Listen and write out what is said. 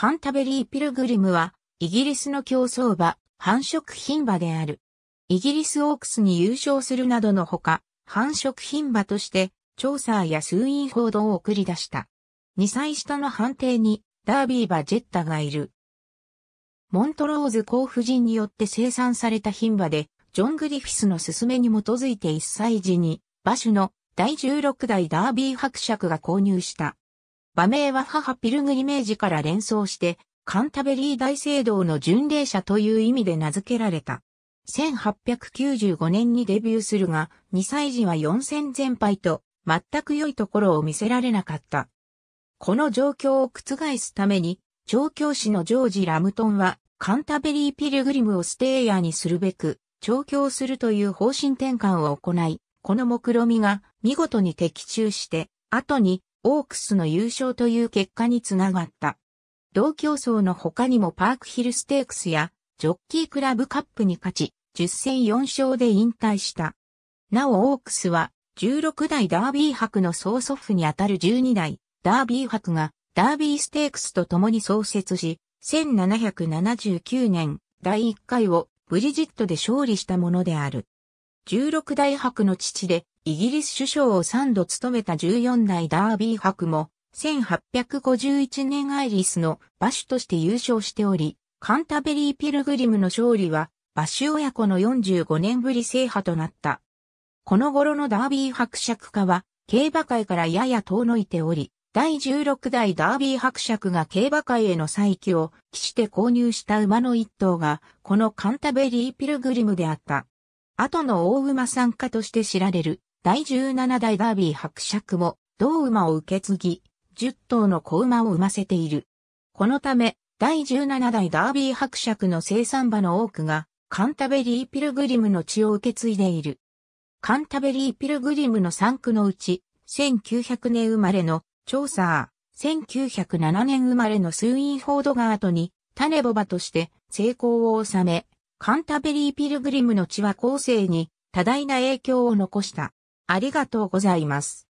カンタベリー・ピルグリムは、イギリスの競走馬、繁殖牝馬である。イギリスオークスに優勝するなどのほか、繁殖牝馬として、調査や数員報道を送り出した。2歳下の判定に、ダービー馬ジェッタがいる。モントローズ甲府人によって生産された牝馬で、ジョン・グリフィスの勧めに基づいて1歳時に、馬種の第16代ダービー伯爵が購入した。馬名は母ピルグリメージから連想して、カンタベリー大聖堂の巡礼者という意味で名付けられた。1895年にデビューするが、2歳児は4戦全敗と、全く良いところを見せられなかった。この状況を覆すために、調教師のジョージ・ラムトンは、カンタベリー・ピルグリムをステイヤーにするべく、調教するという方針転換を行い、この目論みが見事に的中して、後にオークスの優勝という結果につながった。同競争の他にもパークヒルステークスやジョッキークラブカップに勝ち、10戦4勝で引退した。なおオークスは16代ダービー博の曽祖父にあたる12代ダービー博がダービーステークスと共に創設し、1779年第1回をブリジットで勝利したものである。16代伯の父で、イギリス首相を3度務めた14代ダービー伯も、1851年アイリスの馬主として優勝しており、カンタベリー・ピルグリムの勝利は、馬主親子の45年ぶり制覇となった。この頃のダービー伯爵家は、競馬界からやや遠のいており、第16代ダービー伯爵が競馬界への再起を期して購入した馬の一頭が、このカンタベリー・ピルグリムであった。後の大馬参加として知られる第17代ダービー伯爵も同馬を受け継ぎ、10頭の子馬を産ませている。このため、第17代ダービー伯爵の生産馬の多くが、カンタベリー・ピルグリムの血を受け継いでいる。カンタベリー・ピルグリムの3区のうち、1900年生まれのチョーサー、1907年生まれのスウインフォードガートに種ボバとして成功を収め、カンタベリー・ピルグリムの地は後世に多大な影響を残した。ありがとうございます。